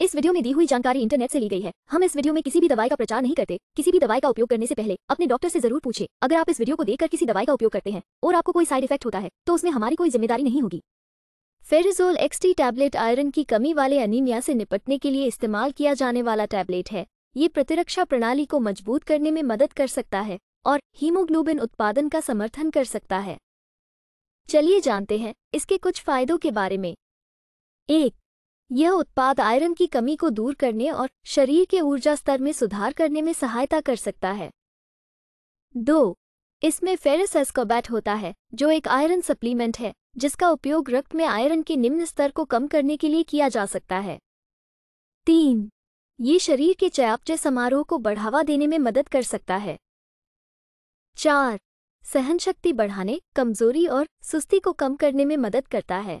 इस वीडियो में दी हुई जानकारी इंटरनेट से ली गई है हम इस वीडियो में किसी भी दवाई का प्रचार नहीं करते किसी भी दवाई का उपयोग करने से पहले अपने डॉक्टर से जरूर पूछे अगर आप इस वीडियो को देखकर किसी दवाई का उपयोग करते हैं और आपको कोई साइड इफेक्ट होता है तो उसमें हमारी कोई जिम्मेदारी नहीं होगी फेरिजोल एक्सटी टैबलेट आयरन की कमी वाले अनीमिया से निपटने के लिए इस्तेमाल किया जाने वाला टैबलेट है ये प्रतिरक्षा प्रणाली को मजबूत करने में मदद कर सकता है और हीमोग्लोबिन उत्पादन का समर्थन कर सकता है चलिए जानते हैं इसके कुछ फायदों के बारे में एक यह उत्पाद आयरन की कमी को दूर करने और शरीर के ऊर्जा स्तर में सुधार करने में सहायता कर सकता है दो इसमें फेरस एस्कोबैट होता है जो एक आयरन सप्लीमेंट है जिसका उपयोग रक्त में आयरन के निम्न स्तर को कम करने के लिए किया जा सकता है तीन ये शरीर के चयापचय समारोह को बढ़ावा देने में मदद कर सकता है चार सहन शक्ति बढ़ाने कमजोरी और सुस्ती को कम करने में मदद करता है